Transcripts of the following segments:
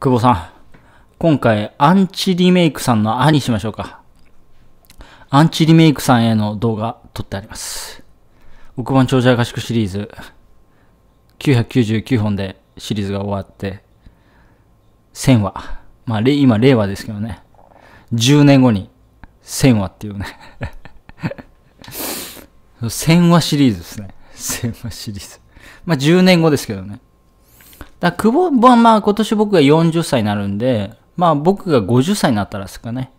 久保さん、今回アンチリメイクさんの「あ」にしましょうか。アンチリメイクさんへの動画撮ってあります。億万長者合宿シリーズ999本でシリーズが終わって1000話。まあ、今、令和ですけどね。10年後に1000話っていうね1000 話シリーズですね。1000話シリーズ。まあ、10年後ですけどね。だ久保はまあ今年僕が40歳になるんで、まあ僕が50歳になったらですかね。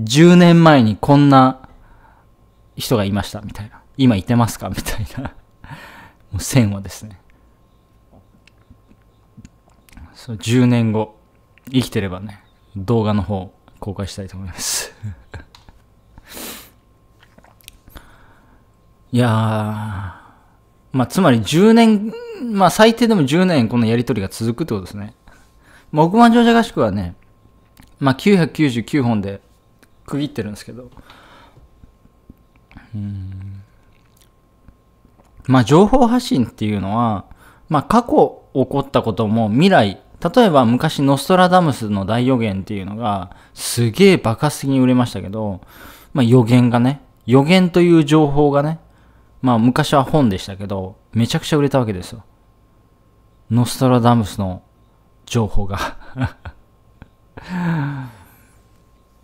10年前にこんな人がいましたみたいな。今いてますかみたいな。もう線はですね。そう、10年後、生きてればね、動画の方公開したいと思います いやー、まあ、つまり10年、まあ、最低でも10年このやりとりが続くってことですね。まあ、億万長者合宿はね、まあ、999本で区切ってるんですけど、うん。まあ、情報発信っていうのは、まあ、過去起こったことも未来、例えば昔ノストラダムスの大予言っていうのが、すげえ爆発的に売れましたけど、まあ、予言がね、予言という情報がね、まあ昔は本でしたけど、めちゃくちゃ売れたわけですよ。ノストラダムスの情報が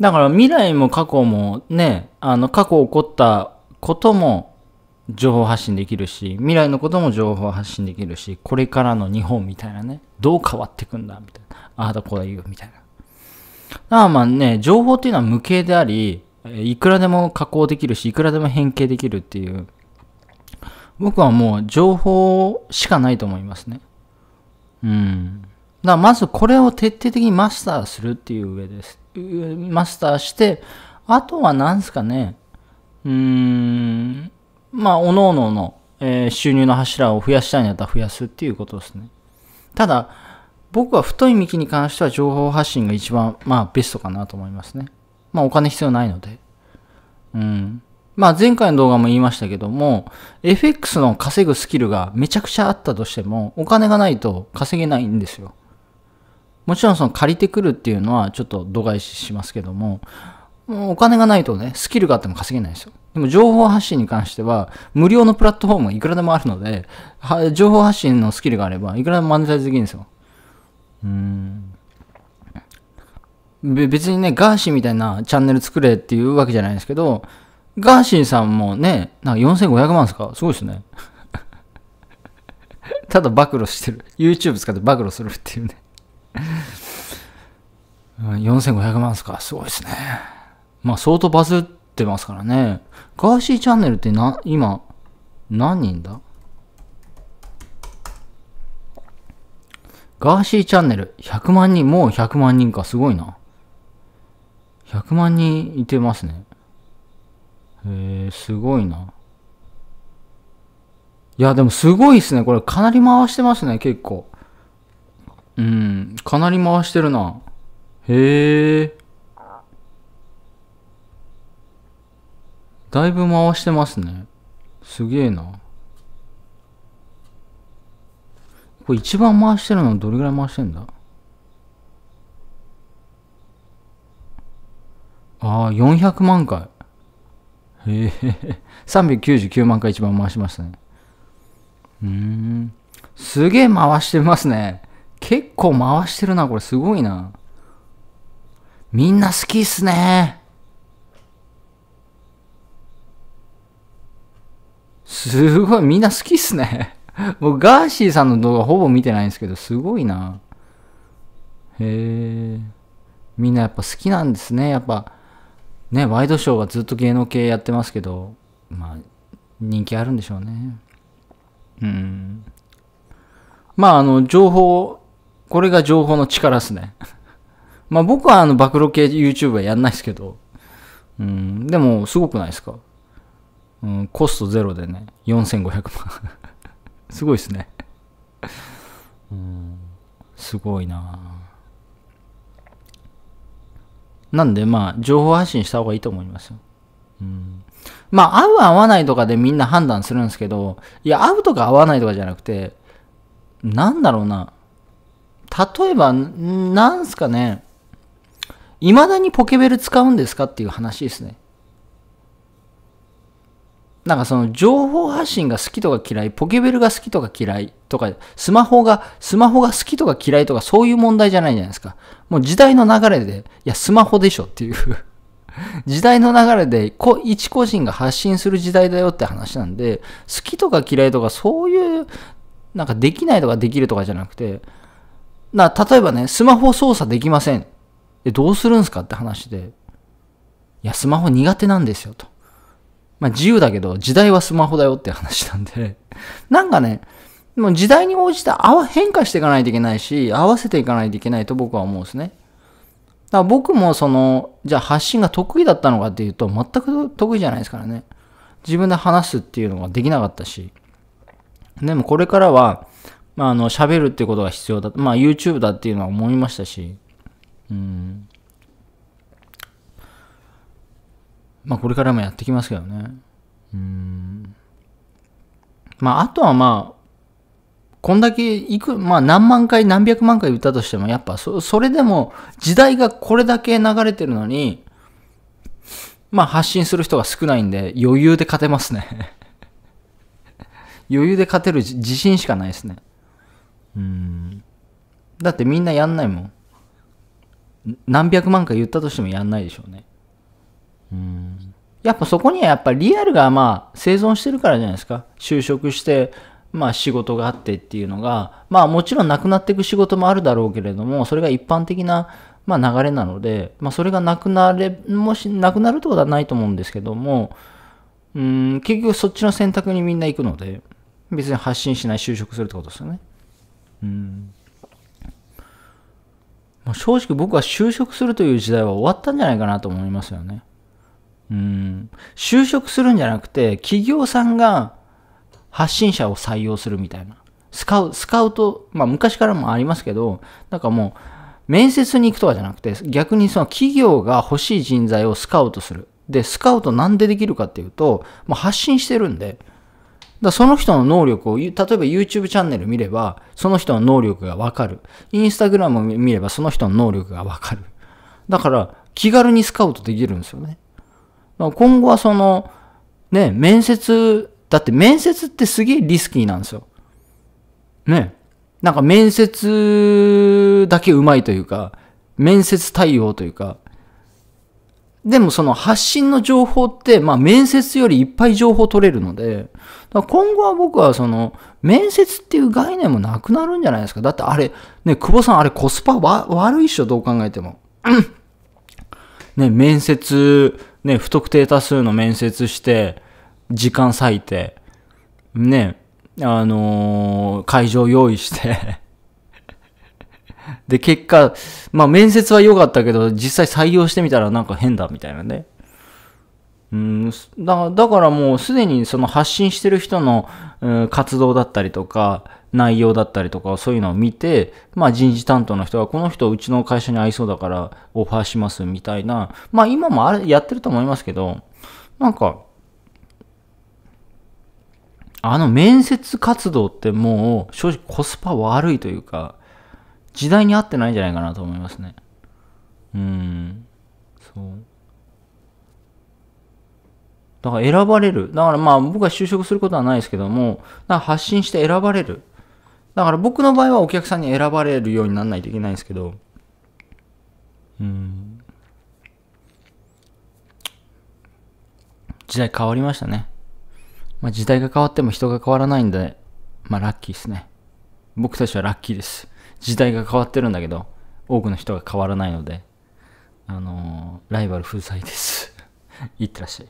だから未来も過去もね、あの過去起こったことも情報発信できるし、未来のことも情報発信できるし、これからの日本みたいなね、どう変わっていくんだみたいな。ああだこうだ言うみたいな。だからまあね、情報っていうのは無形であり、いくらでも加工できるし、いくらでも変形できるっていう。僕はもう情報しかないと思いますね。うん。だからまずこれを徹底的にマスターするっていう上です。マスターして、あとは何すかね。うーん。まあ、おのおのの、え収入の柱を増やしたいんだったら増やすっていうことですね。ただ、僕は太い幹に関しては情報発信が一番、まあ、ベストかなと思いますね。まあ、お金必要ないので。うん。まあ前回の動画も言いましたけども、FX の稼ぐスキルがめちゃくちゃあったとしても、お金がないと稼げないんですよ。もちろんその借りてくるっていうのはちょっと度外視しますけども、もうお金がないとね、スキルがあっても稼げないんですよ。でも情報発信に関しては、無料のプラットフォームいくらでもあるので、情報発信のスキルがあれば、いくらでもマネタイズできるんですよ。うん。別にね、ガーシーみたいなチャンネル作れっていうわけじゃないんですけど、ガーシーさんもね、なんか4500万ですかすごいですね。ただ暴露してる。YouTube 使って暴露するっていうね。4500万ですかすごいですね。まあ相当バズってますからね。ガーシーチャンネルってな、今、何人だガーシーチャンネル100万人、もう100万人か、すごいな。100万人いてますね。へえ、すごいな。いや、でもすごいっすね。これかなり回してますね、結構。うん、かなり回してるな。へえ。だいぶ回してますね。すげえな。これ一番回してるのどれぐらい回してんだああ、400万回。へえ399万回一番回しましたねうんすげえ回してますね結構回してるなこれすごいなみんな好きっすねすごいみんな好きっすね僕ガーシーさんの動画ほぼ見てないんですけどすごいなへえみんなやっぱ好きなんですねやっぱね、ワイドショーはずっと芸能系やってますけど、まあ、人気あるんでしょうね。うん。まあ、あの、情報、これが情報の力っすね。まあ、僕はあの、暴露系 y o u t u b e はやんないですけど、うん、でも、すごくないですかうん、コストゼロでね、4500万 すごいっすねうん、すごいなぁ。なんで、まあ、情報発信した方がいいと思いますよ。うん。まあ、合う合わないとかでみんな判断するんですけど、いや、合うとか合わないとかじゃなくて、なんだろうな。例えば、なんすかね。未だにポケベル使うんですかっていう話ですね。なんかその情報発信が好きとか嫌い、ポケベルが好きとか嫌いとか、スマホが、スマホが好きとか嫌いとかそういう問題じゃないじゃないですか。もう時代の流れで、いや、スマホでしょっていう 時代の流れで、こ一個人が発信する時代だよって話なんで、好きとか嫌いとかそういう、なんかできないとかできるとかじゃなくて、な、例えばね、スマホ操作できません。え、どうするんすかって話で、いや、スマホ苦手なんですよと。まあ自由だけど、時代はスマホだよって話なんでなんかね、もう時代に応じて変化していかないといけないし、合わせていかないといけないと僕は思うんですね。だから僕もその、じゃあ発信が得意だったのかっていうと、全く得意じゃないですからね。自分で話すっていうのができなかったし。でもこれからは、まあ、あの、喋るっていうことが必要だ。まあ、YouTube だっていうのは思いましたし。うん。まあ、これからもやってきますけどね。うん。まあ、あとはまあ、こんだけいく、まあ何万回何百万回言ったとしてもやっぱそそれでも時代がこれだけ流れてるのに、まあ発信する人が少ないんで余裕で勝てますね 余裕で勝てる自信しかないですね。うん。だってみんなやんないもん。何百万回言ったとしてもやんないでしょうね。うん。やっぱそこにはやっぱリアルがまあ生存してるからじゃないですか。就職して、まあ仕事があってっていうのが、まあもちろんなくなっていく仕事もあるだろうけれども、それが一般的な、まあ、流れなので、まあそれがなくなれ、もしなくなるってことはないと思うんですけども、うん、結局そっちの選択にみんな行くので、別に発信しない就職するってことですよね。うん。まあ、正直僕は就職するという時代は終わったんじゃないかなと思いますよね。うん。就職するんじゃなくて、企業さんが、発信者を採用するみたいな。スカウスカウト、まあ昔からもありますけど、なんかもう面接に行くとかじゃなくて、逆にその企業が欲しい人材をスカウトする。で、スカウトなんでできるかっていうと、もう発信してるんで、だその人の能力を、例えば YouTube チャンネル見れば、その人の能力がわかる。Instagram を見れば、その人の能力がわかる。だから、気軽にスカウトできるんですよね。今後はその、ね、面接だって面接ってすげえリスキーなんですよ。ね。なんか面接だけうまいというか、面接対応というか、でもその発信の情報って、まあ面接よりいっぱい情報取れるので、今後は僕はその面接っていう概念もなくなるんじゃないですか。だってあれ、ね、久保さんあれコスパわ悪いっしょ、どう考えても。ね、面接、ね、不特定多数の面接して、時間割いて、ね、あのー、会場用意して で、結果、まあ面接は良かったけど、実際採用してみたらなんか変だみたいなね。うんだだからもうすでにその発信してる人の、うん、活動だったりとか内容だったりとかそういうのを見て、まあ、人事担当の人がこの人うちの会社に合いそうだからオファーしますみたいなまあ今もあれやってると思いますけどなんかあの面接活動ってもう正直コスパ悪いというか、時代に合ってないんじゃないかなと思いますね。うん。そう。だから選ばれる。だからまあ僕は就職することはないですけども、だから発信して選ばれる。だから僕の場合はお客さんに選ばれるようにならないといけないんですけど、うん。時代変わりましたね。まあ、時代が変わっても人が変わらないんで、まあ、ラッキーですね。僕たちはラッキーです。時代が変わってるんだけど、多くの人が変わらないので、あのー、ライバル不在です。いってらっしゃい。